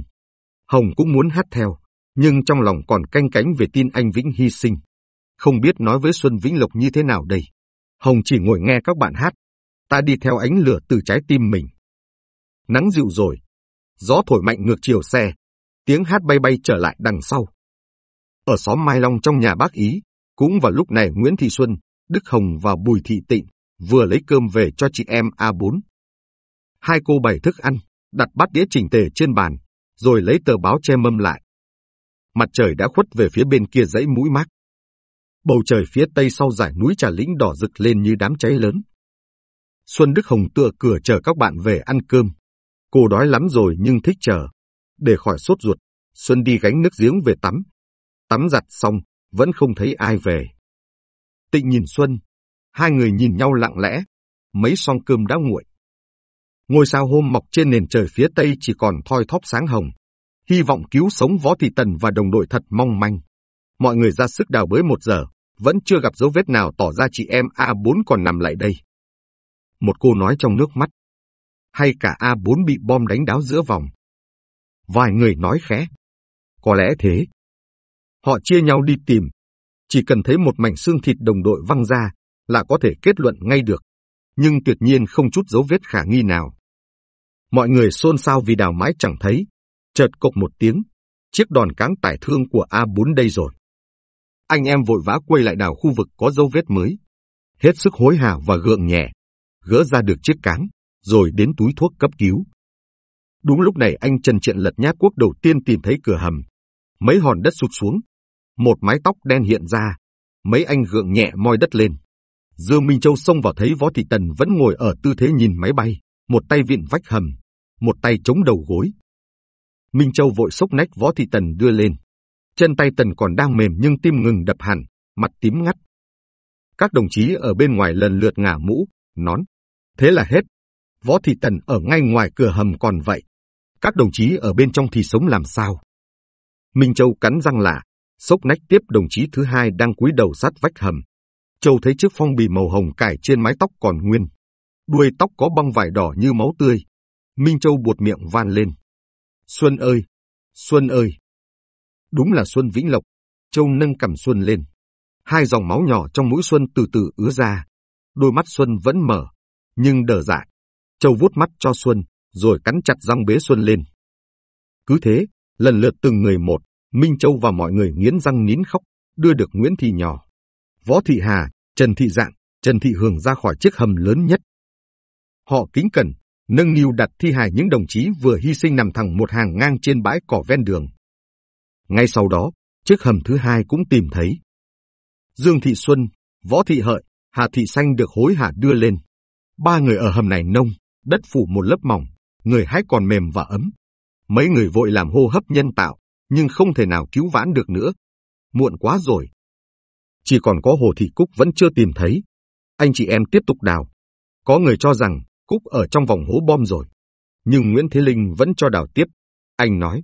Hồng cũng muốn hát theo, nhưng trong lòng còn canh cánh về tin anh Vĩnh hy sinh. Không biết nói với Xuân Vĩnh Lộc như thế nào đây. Hồng chỉ ngồi nghe các bạn hát. Ta đi theo ánh lửa từ trái tim mình. Nắng dịu rồi. Gió thổi mạnh ngược chiều xe. Tiếng hát bay bay trở lại đằng sau. Ở xóm Mai Long trong nhà bác Ý, cũng vào lúc này Nguyễn Thị Xuân, Đức Hồng và Bùi Thị Tịnh vừa lấy cơm về cho chị em A4. Hai cô bày thức ăn, đặt bát đĩa chỉnh tề trên bàn, rồi lấy tờ báo che mâm lại mặt trời đã khuất về phía bên kia dãy mũi mác. Bầu trời phía tây sau dải núi trà lĩnh đỏ rực lên như đám cháy lớn. Xuân Đức Hồng tựa cửa chờ các bạn về ăn cơm. Cô đói lắm rồi nhưng thích chờ. Để khỏi sốt ruột, Xuân đi gánh nước giếng về tắm. Tắm giặt xong, vẫn không thấy ai về. Tịnh nhìn Xuân. Hai người nhìn nhau lặng lẽ. Mấy song cơm đã nguội. Ngôi sao hôm mọc trên nền trời phía tây chỉ còn thoi thóp sáng hồng hy vọng cứu sống Võ Thị Tần và đồng đội thật mong manh. Mọi người ra sức đào bới một giờ, vẫn chưa gặp dấu vết nào tỏ ra chị em A4 còn nằm lại đây. Một cô nói trong nước mắt. Hay cả A4 bị bom đánh đáo giữa vòng. Vài người nói khẽ. Có lẽ thế. Họ chia nhau đi tìm. Chỉ cần thấy một mảnh xương thịt đồng đội văng ra là có thể kết luận ngay được. Nhưng tuyệt nhiên không chút dấu vết khả nghi nào. Mọi người xôn xao vì đào mãi chẳng thấy, Chợt cộc một tiếng, chiếc đòn cáng tải thương của A4 đây rồi. Anh em vội vã quay lại đảo khu vực có dấu vết mới. Hết sức hối hả và gượng nhẹ, gỡ ra được chiếc cáng, rồi đến túi thuốc cấp cứu. Đúng lúc này anh Trần Triện lật nhát quốc đầu tiên tìm thấy cửa hầm. Mấy hòn đất sụt xuống, một mái tóc đen hiện ra, mấy anh gượng nhẹ moi đất lên. Dương Minh Châu xông vào thấy Võ Thị Tần vẫn ngồi ở tư thế nhìn máy bay, một tay vịn vách hầm, một tay chống đầu gối, Minh Châu vội sốc nách Võ Thị Tần đưa lên. Chân tay Tần còn đang mềm nhưng tim ngừng đập hẳn, mặt tím ngắt. Các đồng chí ở bên ngoài lần lượt ngả mũ, nón. Thế là hết. Võ Thị Tần ở ngay ngoài cửa hầm còn vậy. Các đồng chí ở bên trong thì sống làm sao? Minh Châu cắn răng lạ, sốc nách tiếp đồng chí thứ hai đang cúi đầu sát vách hầm. Châu thấy chiếc phong bì màu hồng cải trên mái tóc còn nguyên. Đuôi tóc có băng vải đỏ như máu tươi. Minh Châu buột miệng van lên. Xuân ơi! Xuân ơi! Đúng là Xuân Vĩnh Lộc. Châu nâng cằm Xuân lên. Hai dòng máu nhỏ trong mũi Xuân từ từ ứa ra. Đôi mắt Xuân vẫn mở, nhưng đờ dại. Châu vuốt mắt cho Xuân, rồi cắn chặt răng bế Xuân lên. Cứ thế, lần lượt từng người một, Minh Châu và mọi người nghiến răng nín khóc, đưa được Nguyễn Thị nhỏ, Võ Thị Hà, Trần Thị Dạng, Trần Thị Hường ra khỏi chiếc hầm lớn nhất. Họ kính cẩn, nâng niu đặt thi hài những đồng chí vừa hy sinh nằm thẳng một hàng ngang trên bãi cỏ ven đường. Ngay sau đó, chiếc hầm thứ hai cũng tìm thấy. Dương Thị Xuân, Võ Thị Hợi, Hà Thị Xanh được hối hả đưa lên. Ba người ở hầm này nông, đất phủ một lớp mỏng, người hái còn mềm và ấm. Mấy người vội làm hô hấp nhân tạo, nhưng không thể nào cứu vãn được nữa. Muộn quá rồi. Chỉ còn có Hồ Thị Cúc vẫn chưa tìm thấy. Anh chị em tiếp tục đào. Có người cho rằng Cúc ở trong vòng hố bom rồi. Nhưng Nguyễn Thế Linh vẫn cho đào tiếp. Anh nói,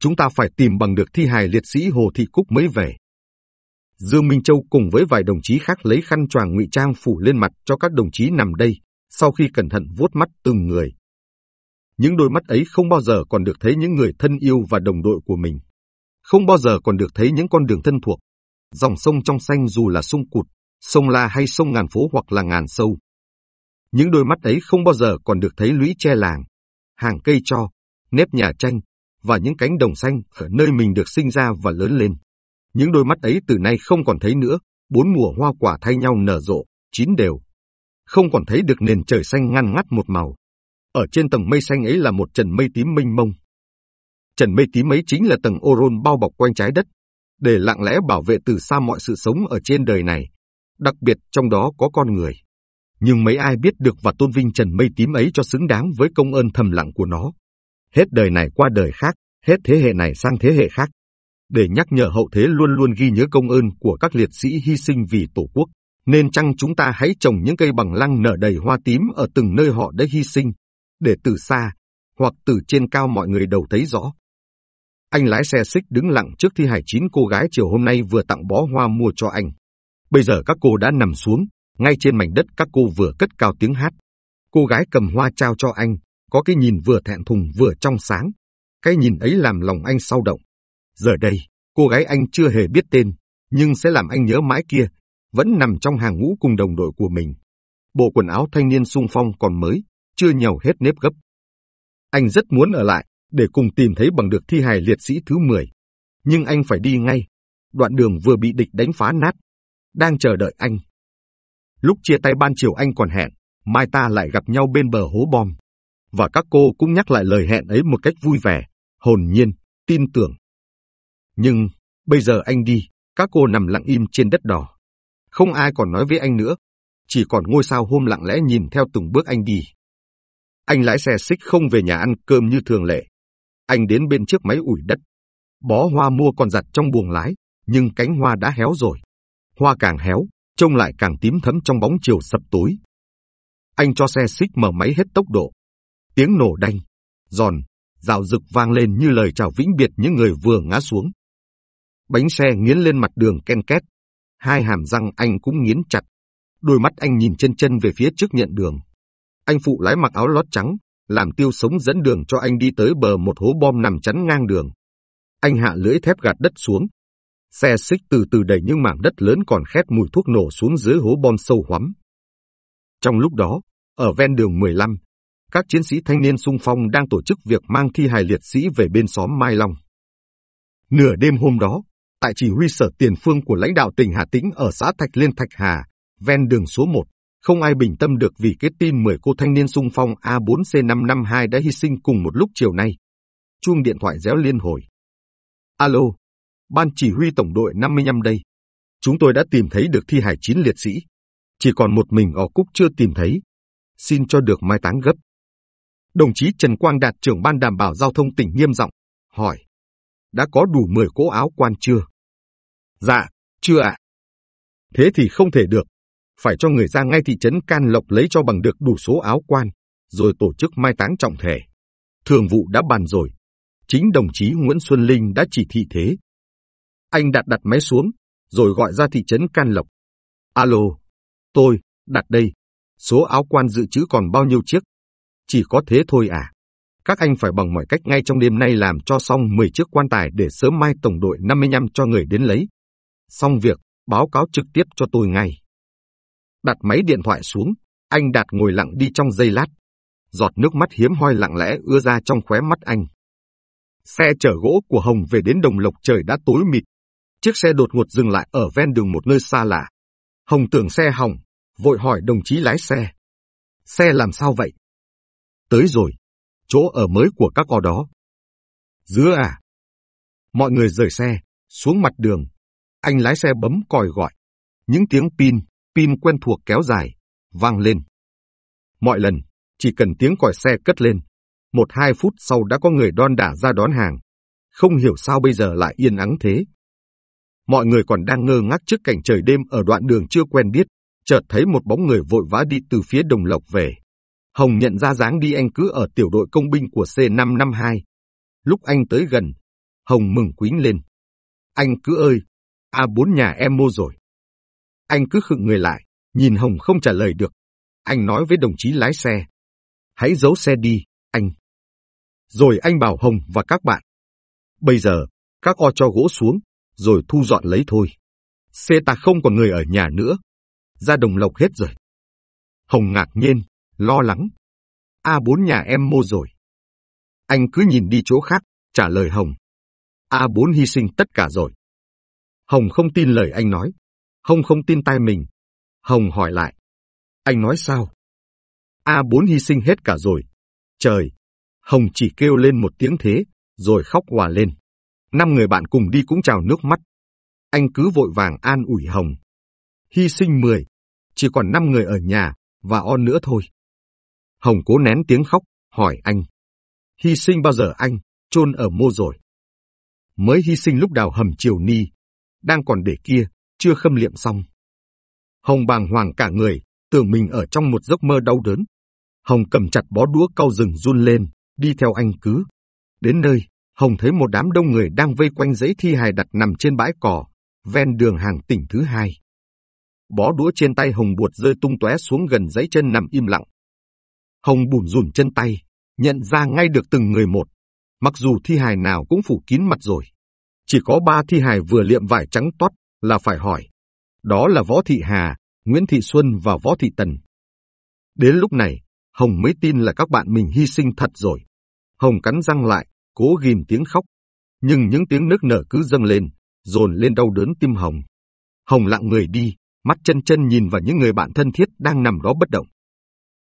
chúng ta phải tìm bằng được thi hài liệt sĩ Hồ Thị Cúc mới về. Dương Minh Châu cùng với vài đồng chí khác lấy khăn choàng ngụy trang phủ lên mặt cho các đồng chí nằm đây, sau khi cẩn thận vuốt mắt từng người. Những đôi mắt ấy không bao giờ còn được thấy những người thân yêu và đồng đội của mình. Không bao giờ còn được thấy những con đường thân thuộc. Dòng sông trong xanh dù là sông cụt, sông La hay sông ngàn phố hoặc là ngàn sâu, những đôi mắt ấy không bao giờ còn được thấy lũy che làng, hàng cây cho, nếp nhà tranh và những cánh đồng xanh ở nơi mình được sinh ra và lớn lên. Những đôi mắt ấy từ nay không còn thấy nữa, bốn mùa hoa quả thay nhau nở rộ, chín đều. Không còn thấy được nền trời xanh ngăn ngắt một màu. Ở trên tầng mây xanh ấy là một trần mây tím mênh mông. Trần mây tím ấy chính là tầng Oron bao bọc quanh trái đất, để lặng lẽ bảo vệ từ xa mọi sự sống ở trên đời này, đặc biệt trong đó có con người nhưng mấy ai biết được và tôn vinh Trần Mây Tím ấy cho xứng đáng với công ơn thầm lặng của nó. Hết đời này qua đời khác, hết thế hệ này sang thế hệ khác. Để nhắc nhở hậu thế luôn luôn ghi nhớ công ơn của các liệt sĩ hy sinh vì Tổ quốc, nên chăng chúng ta hãy trồng những cây bằng lăng nở đầy hoa tím ở từng nơi họ đã hy sinh, để từ xa, hoặc từ trên cao mọi người đầu thấy rõ. Anh lái xe xích đứng lặng trước thi hải chín cô gái chiều hôm nay vừa tặng bó hoa mua cho anh. Bây giờ các cô đã nằm xuống, ngay trên mảnh đất các cô vừa cất cao tiếng hát. Cô gái cầm hoa trao cho anh, có cái nhìn vừa thẹn thùng vừa trong sáng. Cái nhìn ấy làm lòng anh sao động. Giờ đây, cô gái anh chưa hề biết tên, nhưng sẽ làm anh nhớ mãi kia, vẫn nằm trong hàng ngũ cùng đồng đội của mình. Bộ quần áo thanh niên sung phong còn mới, chưa nhàu hết nếp gấp. Anh rất muốn ở lại, để cùng tìm thấy bằng được thi hài liệt sĩ thứ 10. Nhưng anh phải đi ngay. Đoạn đường vừa bị địch đánh phá nát. Đang chờ đợi anh, Lúc chia tay ban chiều anh còn hẹn, mai ta lại gặp nhau bên bờ hố bom. Và các cô cũng nhắc lại lời hẹn ấy một cách vui vẻ, hồn nhiên, tin tưởng. Nhưng, bây giờ anh đi, các cô nằm lặng im trên đất đỏ. Không ai còn nói với anh nữa, chỉ còn ngôi sao hôm lặng lẽ nhìn theo từng bước anh đi. Anh lái xe xích không về nhà ăn cơm như thường lệ. Anh đến bên chiếc máy ủi đất. Bó hoa mua còn giặt trong buồng lái, nhưng cánh hoa đã héo rồi. Hoa càng héo, trông lại càng tím thẫm trong bóng chiều sập tối. Anh cho xe xích mở máy hết tốc độ. Tiếng nổ đanh, giòn, rào rực vang lên như lời chào vĩnh biệt những người vừa ngã xuống. Bánh xe nghiến lên mặt đường ken két. Hai hàm răng anh cũng nghiến chặt. Đôi mắt anh nhìn chân chân về phía trước nhận đường. Anh phụ lái mặc áo lót trắng, làm tiêu sống dẫn đường cho anh đi tới bờ một hố bom nằm chắn ngang đường. Anh hạ lưỡi thép gạt đất xuống, Xe xích từ từ đẩy những mảng đất lớn còn khét mùi thuốc nổ xuống dưới hố bom sâu hoắm. Trong lúc đó, ở ven đường 15, các chiến sĩ thanh niên sung phong đang tổ chức việc mang thi hài liệt sĩ về bên xóm Mai Long. Nửa đêm hôm đó, tại chỉ huy sở tiền phương của lãnh đạo tỉnh Hà Tĩnh ở xã Thạch Liên Thạch Hà, ven đường số 1, không ai bình tâm được vì cái tin 10 cô thanh niên sung phong A4C552 đã hy sinh cùng một lúc chiều nay. Chuông điện thoại réo liên hồi. Alo, ban chỉ huy tổng đội 55 đây. Chúng tôi đã tìm thấy được thi hải chín liệt sĩ. Chỉ còn một mình ở Cúc chưa tìm thấy. Xin cho được mai táng gấp. Đồng chí Trần Quang Đạt trưởng ban đảm bảo giao thông tỉnh nghiêm giọng hỏi. Đã có đủ 10 cỗ áo quan chưa? Dạ, chưa ạ. Thế thì không thể được. Phải cho người ra ngay thị trấn Can Lộc lấy cho bằng được đủ số áo quan, rồi tổ chức mai táng trọng thể. Thường vụ đã bàn rồi. Chính đồng chí Nguyễn Xuân Linh đã chỉ thị thế, anh đặt đặt máy xuống, rồi gọi ra thị trấn Can Lộc. Alo, tôi, đặt đây. Số áo quan dự trữ còn bao nhiêu chiếc? Chỉ có thế thôi à? Các anh phải bằng mọi cách ngay trong đêm nay làm cho xong 10 chiếc quan tài để sớm mai tổng đội 55 cho người đến lấy. Xong việc, báo cáo trực tiếp cho tôi ngay. Đặt máy điện thoại xuống, anh Đạt ngồi lặng đi trong giây lát. Giọt nước mắt hiếm hoi lặng lẽ ưa ra trong khóe mắt anh. Xe chở gỗ của Hồng về đến Đồng Lộc trời đã tối mịt, Chiếc xe đột ngột dừng lại ở ven đường một nơi xa lạ. Hồng tưởng xe hỏng, vội hỏi đồng chí lái xe. Xe làm sao vậy? Tới rồi, chỗ ở mới của các cò đó. Dứa à? Mọi người rời xe, xuống mặt đường. Anh lái xe bấm còi gọi. Những tiếng pin, pin quen thuộc kéo dài, vang lên. Mọi lần, chỉ cần tiếng còi xe cất lên, một hai phút sau đã có người đon đả ra đón hàng. Không hiểu sao bây giờ lại yên ắng thế mọi người còn đang ngơ ngác trước cảnh trời đêm ở đoạn đường chưa quen biết, chợt thấy một bóng người vội vã đi từ phía đồng lộc về. Hồng nhận ra dáng đi anh cứ ở tiểu đội công binh của C552. Lúc anh tới gần, Hồng mừng quính lên. Anh cứ ơi, A4 nhà em mua rồi. Anh cứ khựng người lại, nhìn Hồng không trả lời được. Anh nói với đồng chí lái xe. Hãy giấu xe đi, anh. Rồi anh bảo Hồng và các bạn. Bây giờ, các o cho gỗ xuống, rồi thu dọn lấy thôi. Xe ta không còn người ở nhà nữa. Ra đồng lộc hết rồi. Hồng ngạc nhiên, lo lắng. A4 nhà em mua rồi. Anh cứ nhìn đi chỗ khác, trả lời Hồng. A4 hy sinh tất cả rồi. Hồng không tin lời anh nói. Hồng không tin tai mình. Hồng hỏi lại. Anh nói sao? A4 hy sinh hết cả rồi. Trời! Hồng chỉ kêu lên một tiếng thế, rồi khóc hòa lên. Năm người bạn cùng đi cũng trào nước mắt. Anh cứ vội vàng an ủi Hồng. Hy sinh 10, chỉ còn 5 người ở nhà, và on nữa thôi. Hồng cố nén tiếng khóc, hỏi anh. Hy sinh bao giờ anh, chôn ở mô rồi. Mới hy sinh lúc đào hầm triều ni, đang còn để kia, chưa khâm liệm xong. Hồng bàng hoàng cả người, tưởng mình ở trong một giấc mơ đau đớn. Hồng cầm chặt bó đũa cau rừng run lên, đi theo anh cứ. Đến nơi, Hồng thấy một đám đông người đang vây quanh giấy thi hài đặt nằm trên bãi cỏ, ven đường hàng tỉnh thứ hai. Bó đũa trên tay Hồng buột rơi tung tóe xuống gần giấy chân nằm im lặng. Hồng bùn rùn chân tay, nhận ra ngay được từng người một. Mặc dù thi hài nào cũng phủ kín mặt rồi. Chỉ có ba thi hài vừa liệm vải trắng toát là phải hỏi. Đó là Võ Thị Hà, Nguyễn Thị Xuân và Võ Thị Tần. Đến lúc này, Hồng mới tin là các bạn mình hy sinh thật rồi. Hồng cắn răng lại, cố ghim tiếng khóc, nhưng những tiếng nước nở cứ dâng lên, dồn lên đau đớn tim Hồng. Hồng lặng người đi, mắt chân chân nhìn vào những người bạn thân thiết đang nằm đó bất động.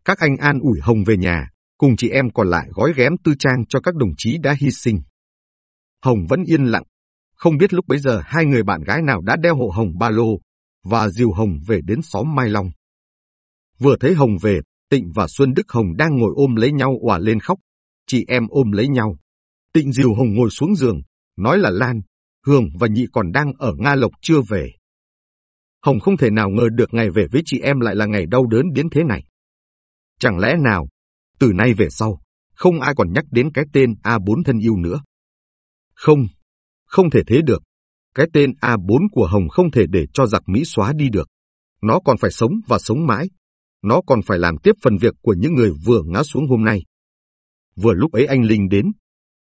Các anh an ủi Hồng về nhà, cùng chị em còn lại gói ghém tư trang cho các đồng chí đã hy sinh. Hồng vẫn yên lặng, không biết lúc bấy giờ hai người bạn gái nào đã đeo hộ Hồng ba lô và dìu Hồng về đến xóm Mai Long. Vừa thấy Hồng về, Tịnh và Xuân Đức Hồng đang ngồi ôm lấy nhau òa lên khóc, chị em ôm lấy nhau. Tịnh Diều Hồng ngồi xuống giường, nói là Lan, Hường và Nhị còn đang ở Nga Lộc chưa về. Hồng không thể nào ngờ được ngày về với chị em lại là ngày đau đớn đến thế này. Chẳng lẽ nào, từ nay về sau, không ai còn nhắc đến cái tên A4 thân yêu nữa. Không, không thể thế được. Cái tên A4 của Hồng không thể để cho giặc Mỹ xóa đi được. Nó còn phải sống và sống mãi. Nó còn phải làm tiếp phần việc của những người vừa ngã xuống hôm nay. Vừa lúc ấy anh Linh đến,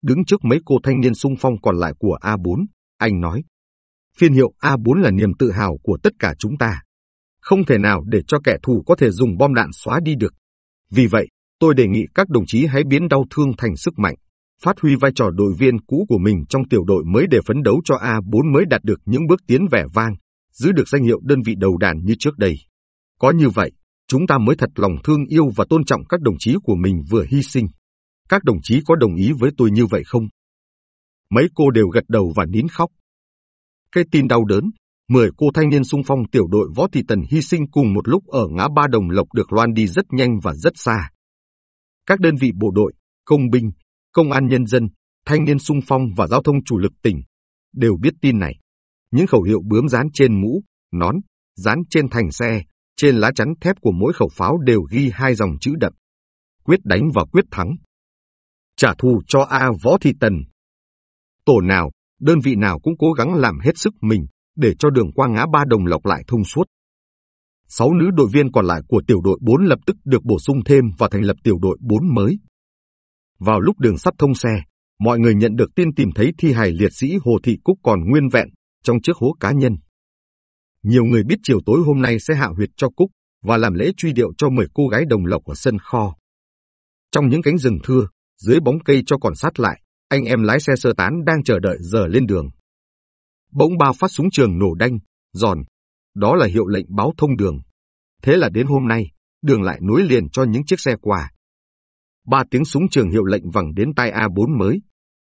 Đứng trước mấy cô thanh niên sung phong còn lại của A4, anh nói. Phiên hiệu A4 là niềm tự hào của tất cả chúng ta. Không thể nào để cho kẻ thù có thể dùng bom đạn xóa đi được. Vì vậy, tôi đề nghị các đồng chí hãy biến đau thương thành sức mạnh, phát huy vai trò đội viên cũ của mình trong tiểu đội mới để phấn đấu cho A4 mới đạt được những bước tiến vẻ vang, giữ được danh hiệu đơn vị đầu đàn như trước đây. Có như vậy, chúng ta mới thật lòng thương yêu và tôn trọng các đồng chí của mình vừa hy sinh. Các đồng chí có đồng ý với tôi như vậy không? Mấy cô đều gật đầu và nín khóc. Cái tin đau đớn, 10 cô thanh niên sung phong tiểu đội võ thị tần hy sinh cùng một lúc ở ngã ba đồng lộc được loan đi rất nhanh và rất xa. Các đơn vị bộ đội, công binh, công an nhân dân, thanh niên sung phong và giao thông chủ lực tỉnh đều biết tin này. Những khẩu hiệu bướm dán trên mũ, nón, dán trên thành xe, trên lá chắn thép của mỗi khẩu pháo đều ghi hai dòng chữ đậm. Quyết đánh và quyết thắng trả thù cho A Võ Thị Tần. Tổ nào, đơn vị nào cũng cố gắng làm hết sức mình để cho đường qua ngã ba đồng lộc lại thông suốt. Sáu nữ đội viên còn lại của tiểu đội 4 lập tức được bổ sung thêm và thành lập tiểu đội 4 mới. Vào lúc đường sắt thông xe, mọi người nhận được tin tìm thấy thi hài liệt sĩ Hồ Thị Cúc còn nguyên vẹn trong chiếc hố cá nhân. Nhiều người biết chiều tối hôm nay sẽ hạ huyệt cho Cúc và làm lễ truy điệu cho 10 cô gái đồng lộc ở sân kho. Trong những cánh rừng thưa, dưới bóng cây cho còn sát lại, anh em lái xe sơ tán đang chờ đợi giờ lên đường. Bỗng ba phát súng trường nổ đanh, giòn, đó là hiệu lệnh báo thông đường. Thế là đến hôm nay, đường lại nối liền cho những chiếc xe qua. Ba tiếng súng trường hiệu lệnh vẳng đến tai A4 mới.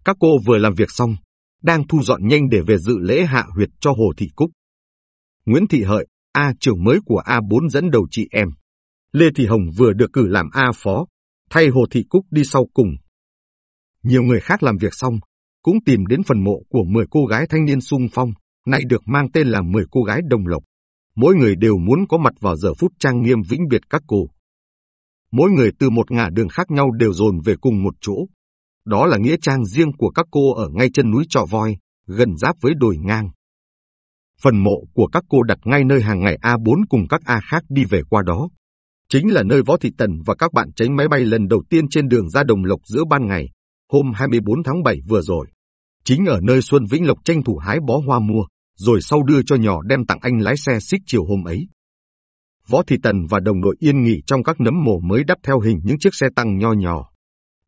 Các cô vừa làm việc xong, đang thu dọn nhanh để về dự lễ hạ huyệt cho Hồ Thị Cúc. Nguyễn Thị Hợi, A trưởng mới của A4 dẫn đầu chị em. Lê Thị Hồng vừa được cử làm A phó, thay Hồ Thị Cúc đi sau cùng. Nhiều người khác làm việc xong, cũng tìm đến phần mộ của 10 cô gái thanh niên sung phong, nay được mang tên là 10 cô gái đồng lộc. Mỗi người đều muốn có mặt vào giờ phút trang nghiêm vĩnh biệt các cô. Mỗi người từ một ngã đường khác nhau đều dồn về cùng một chỗ. Đó là nghĩa trang riêng của các cô ở ngay chân núi Trọ Voi, gần giáp với đồi ngang. Phần mộ của các cô đặt ngay nơi hàng ngày A4 cùng các A khác đi về qua đó chính là nơi Võ Thị Tần và các bạn tránh máy bay lần đầu tiên trên đường ra Đồng Lộc giữa ban ngày, hôm 24 tháng 7 vừa rồi. Chính ở nơi Xuân Vĩnh Lộc tranh thủ hái bó hoa mua, rồi sau đưa cho nhỏ đem tặng anh lái xe xích chiều hôm ấy. Võ Thị Tần và đồng đội yên nghỉ trong các nấm mồ mới đắp theo hình những chiếc xe tăng nho nhỏ.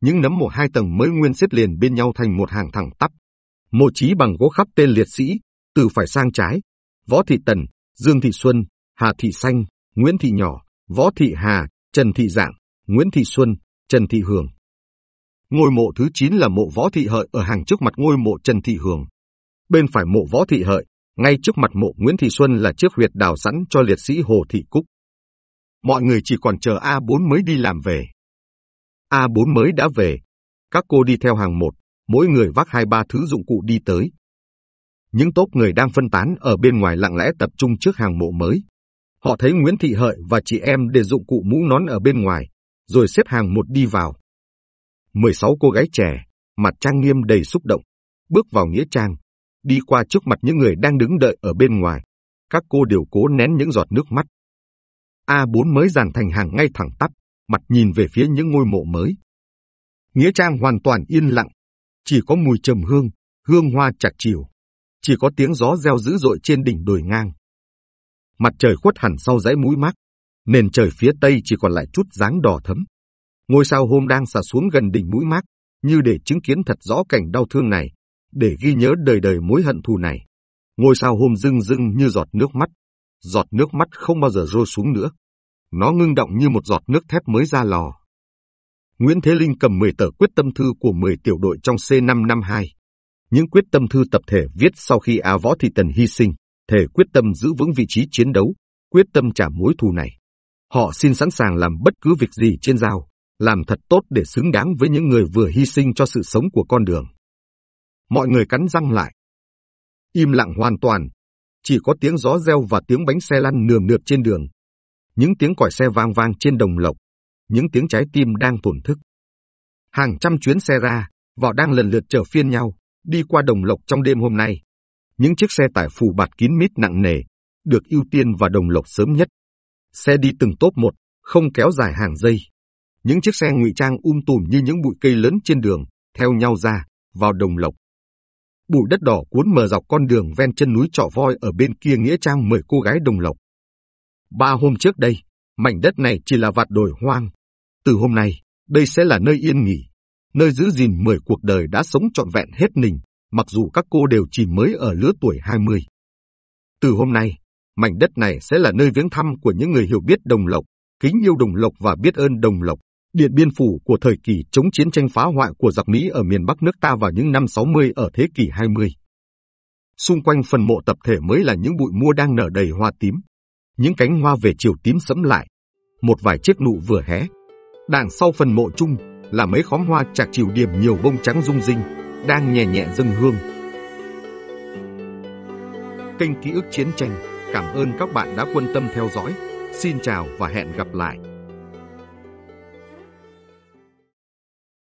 Những nấm mồ hai tầng mới nguyên xếp liền bên nhau thành một hàng thẳng tắp. Mộ trí bằng gỗ khắp tên liệt sĩ, từ phải sang trái. Võ Thị Tần, Dương Thị Xuân, Hà Thị Xanh, Nguyễn Thị Nhỏ, Võ Thị Hà, Trần Thị Giảng, Nguyễn Thị Xuân, Trần Thị Hường. Ngôi mộ thứ 9 là mộ Võ Thị Hợi ở hàng trước mặt ngôi mộ Trần Thị Hường. Bên phải mộ Võ Thị Hợi, ngay trước mặt mộ Nguyễn Thị Xuân là chiếc huyệt đào sẵn cho liệt sĩ Hồ Thị Cúc. Mọi người chỉ còn chờ A4 mới đi làm về. A4 mới đã về. Các cô đi theo hàng một, mỗi người vác hai ba thứ dụng cụ đi tới. Những tốp người đang phân tán ở bên ngoài lặng lẽ tập trung trước hàng mộ mới. Họ thấy Nguyễn Thị Hợi và chị em để dụng cụ mũ nón ở bên ngoài, rồi xếp hàng một đi vào. 16 cô gái trẻ, mặt trang nghiêm đầy xúc động, bước vào nghĩa trang, đi qua trước mặt những người đang đứng đợi ở bên ngoài. Các cô đều cố nén những giọt nước mắt. A4 mới dàn thành hàng ngay thẳng tắp, mặt nhìn về phía những ngôi mộ mới. Nghĩa trang hoàn toàn yên lặng, chỉ có mùi trầm hương, hương hoa chặt chiều, chỉ có tiếng gió reo dữ dội trên đỉnh đồi ngang. Mặt trời khuất hẳn sau dãy mũi mát, nền trời phía tây chỉ còn lại chút dáng đỏ thấm. Ngôi sao hôm đang xả xuống gần đỉnh mũi mát, như để chứng kiến thật rõ cảnh đau thương này, để ghi nhớ đời đời mối hận thù này. Ngôi sao hôm rưng rưng như giọt nước mắt, giọt nước mắt không bao giờ rơi xuống nữa. Nó ngưng động như một giọt nước thép mới ra lò. Nguyễn Thế Linh cầm 10 tờ quyết tâm thư của 10 tiểu đội trong C552. Những quyết tâm thư tập thể viết sau khi A Võ Thị Tần hy sinh thể quyết tâm giữ vững vị trí chiến đấu, quyết tâm trả mối thù này. Họ xin sẵn sàng làm bất cứ việc gì trên giao, làm thật tốt để xứng đáng với những người vừa hy sinh cho sự sống của con đường. Mọi người cắn răng lại. Im lặng hoàn toàn, chỉ có tiếng gió reo và tiếng bánh xe lăn nườm nượp trên đường. Những tiếng còi xe vang vang trên đồng lộc, những tiếng trái tim đang tổn thức. Hàng trăm chuyến xe ra, vỏ đang lần lượt chở phiên nhau, đi qua đồng lộc trong đêm hôm nay, những chiếc xe tải phủ bạt kín mít nặng nề, được ưu tiên và đồng lộc sớm nhất. Xe đi từng tốp một, không kéo dài hàng dây. Những chiếc xe ngụy trang um tùm như những bụi cây lớn trên đường, theo nhau ra, vào đồng lộc. Bụi đất đỏ cuốn mờ dọc con đường ven chân núi trọ voi ở bên kia Nghĩa Trang mời cô gái đồng lộc. Ba hôm trước đây, mảnh đất này chỉ là vạt đồi hoang. Từ hôm nay, đây sẽ là nơi yên nghỉ, nơi giữ gìn mười cuộc đời đã sống trọn vẹn hết mình mặc dù các cô đều chỉ mới ở lứa tuổi 20. Từ hôm nay, mảnh đất này sẽ là nơi viếng thăm của những người hiểu biết đồng lộc, kính yêu đồng lộc và biết ơn đồng lộc. Điện Biên Phủ của thời kỳ chống chiến tranh phá hoại của giặc Mỹ ở miền Bắc nước ta vào những năm 60 ở thế kỷ 20. Xung quanh phần mộ tập thể mới là những bụi mua đang nở đầy hoa tím. Những cánh hoa về chiều tím sẫm lại. Một vài chiếc nụ vừa hé. Đằng sau phần mộ chung là mấy khóm hoa chạc chiều điểm nhiều bông trắng rung rinh, đang nhẹ nhẹ dâng hương. Kênh Ký ức Chiến tranh cảm ơn các bạn đã quan tâm theo dõi. Xin chào và hẹn gặp lại.